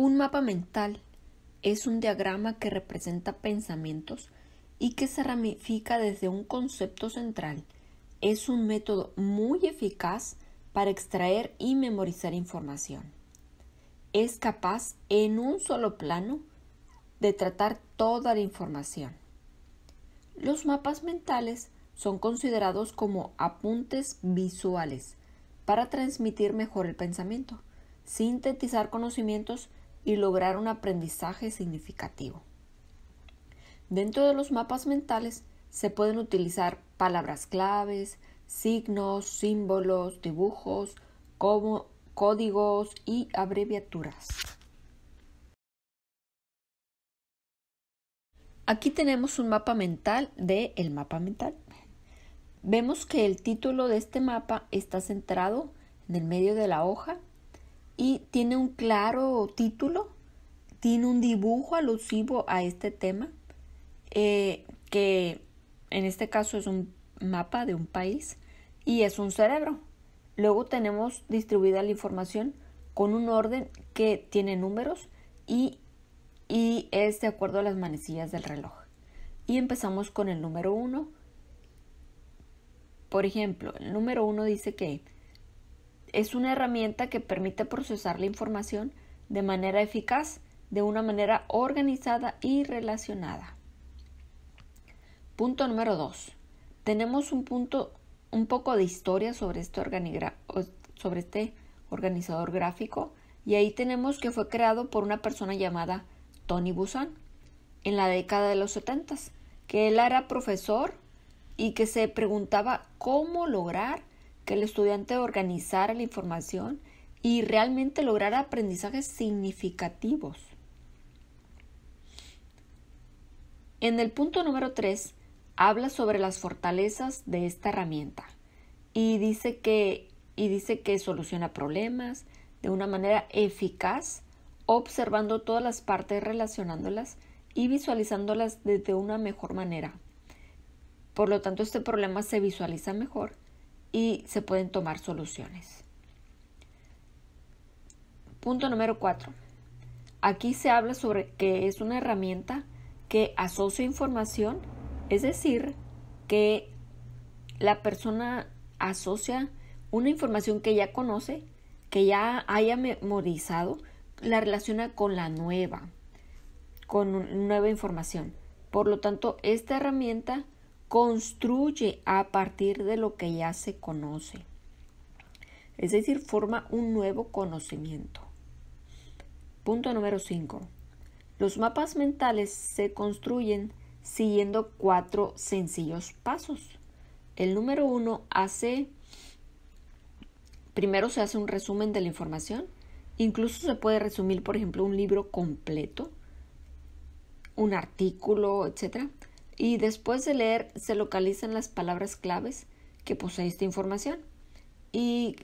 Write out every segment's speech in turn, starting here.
Un mapa mental es un diagrama que representa pensamientos y que se ramifica desde un concepto central. Es un método muy eficaz para extraer y memorizar información. Es capaz en un solo plano de tratar toda la información. Los mapas mentales son considerados como apuntes visuales para transmitir mejor el pensamiento, sintetizar conocimientos y lograr un aprendizaje significativo. Dentro de los mapas mentales se pueden utilizar palabras claves, signos, símbolos, dibujos, como, códigos y abreviaturas. Aquí tenemos un mapa mental de El mapa mental. Vemos que el título de este mapa está centrado en el medio de la hoja y tiene un claro título, tiene un dibujo alusivo a este tema, eh, que en este caso es un mapa de un país y es un cerebro. Luego tenemos distribuida la información con un orden que tiene números y, y es de acuerdo a las manecillas del reloj. Y empezamos con el número uno. Por ejemplo, el número uno dice que es una herramienta que permite procesar la información de manera eficaz, de una manera organizada y relacionada. Punto número 2. Tenemos un punto, un poco de historia este sobre este, organizador gráfico y ahí tenemos que fue creado por una persona llamada Tony Busan en la década de los 70, que él era profesor y que se preguntaba cómo lograr que el estudiante organizara la información y realmente lograr aprendizajes significativos. En el punto número 3 habla sobre las fortalezas de esta herramienta y dice que, y dice que soluciona problemas de una manera eficaz observando todas las partes relacionándolas y visualizándolas desde una mejor manera. Por lo tanto, este problema se visualiza mejor y se pueden tomar soluciones. Punto número 4. Aquí se habla sobre que es una herramienta que asocia información, es decir, que la persona asocia una información que ya conoce, que ya haya memorizado, la relaciona con la nueva, con nueva información. Por lo tanto, esta herramienta construye a partir de lo que ya se conoce. Es decir, forma un nuevo conocimiento. Punto número 5. Los mapas mentales se construyen siguiendo cuatro sencillos pasos. El número uno hace, primero se hace un resumen de la información. Incluso se puede resumir, por ejemplo, un libro completo, un artículo, etcétera y después de leer se localizan las palabras claves que posee esta información. Y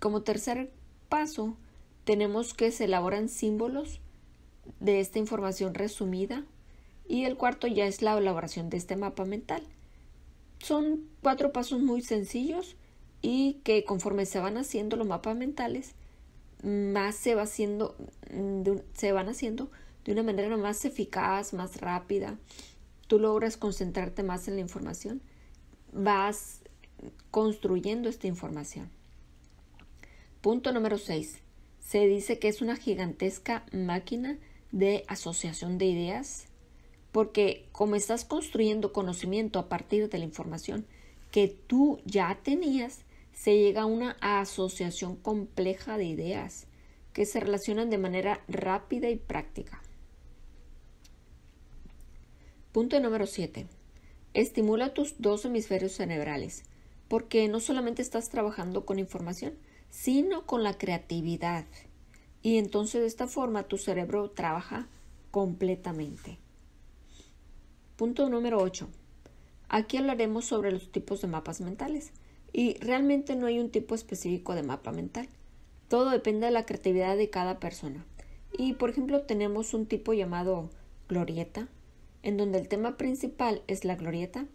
como tercer paso, tenemos que se elaboran símbolos de esta información resumida y el cuarto ya es la elaboración de este mapa mental. Son cuatro pasos muy sencillos y que conforme se van haciendo los mapas mentales, más se, va haciendo, mm, se van haciendo de una manera más eficaz, más rápida tú logras concentrarte más en la información, vas construyendo esta información. Punto número 6. Se dice que es una gigantesca máquina de asociación de ideas porque como estás construyendo conocimiento a partir de la información que tú ya tenías, se llega a una asociación compleja de ideas que se relacionan de manera rápida y práctica. Punto número 7. Estimula tus dos hemisferios cerebrales, porque no solamente estás trabajando con información, sino con la creatividad. Y entonces de esta forma tu cerebro trabaja completamente. Punto número 8. Aquí hablaremos sobre los tipos de mapas mentales. Y realmente no hay un tipo específico de mapa mental. Todo depende de la creatividad de cada persona. Y por ejemplo tenemos un tipo llamado glorieta, en donde el tema principal es la glorieta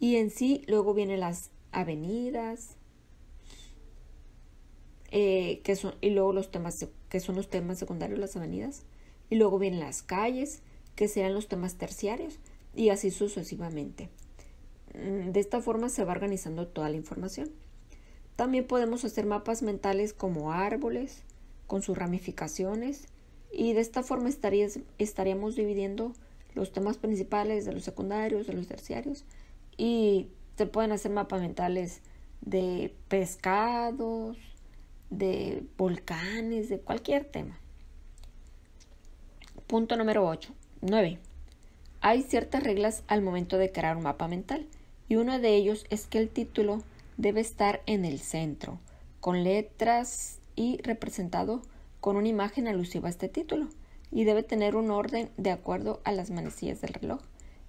y en sí luego vienen las avenidas, eh, que son, y luego los temas que son los temas secundarios, las avenidas, y luego vienen las calles, que serán los temas terciarios, y así sucesivamente. Mm, de esta forma se va organizando toda la información. También podemos hacer mapas mentales como árboles, con sus ramificaciones, y de esta forma estaríamos dividiendo los temas principales, de los secundarios, de los terciarios y se pueden hacer mapas mentales de pescados, de volcanes, de cualquier tema. Punto número 8. 9. Hay ciertas reglas al momento de crear un mapa mental y uno de ellos es que el título debe estar en el centro, con letras y representado con una imagen alusiva a este título y debe tener un orden de acuerdo a las manecillas del reloj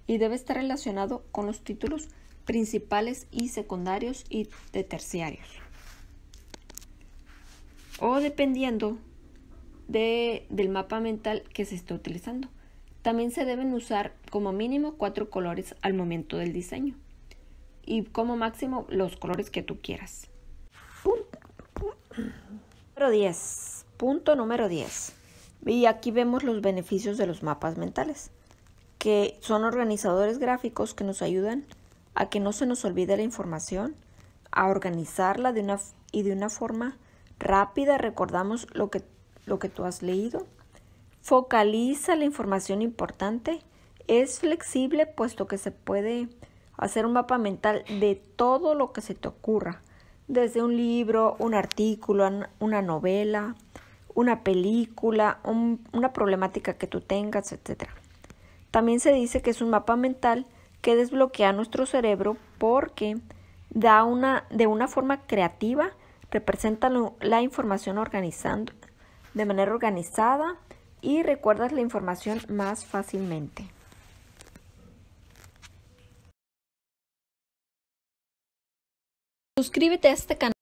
y debe estar relacionado con los títulos principales y secundarios y de terciarios. O dependiendo del mapa mental que se esté utilizando. También se deben usar como mínimo cuatro colores al momento del diseño y como máximo los colores que tú quieras. Punto número 10. Punto número 10. Y aquí vemos los beneficios de los mapas mentales, que son organizadores gráficos que nos ayudan a que no se nos olvide la información, a organizarla de una, y de una forma rápida recordamos lo que, lo que tú has leído. Focaliza la información importante. Es flexible puesto que se puede hacer un mapa mental de todo lo que se te ocurra, desde un libro, un artículo, una novela, una película, una problemática que tú tengas, etc. También se dice que es un mapa mental que desbloquea nuestro cerebro porque da una, de una forma creativa, representa la información organizando, de manera organizada y recuerdas la información más fácilmente. Suscríbete a este canal.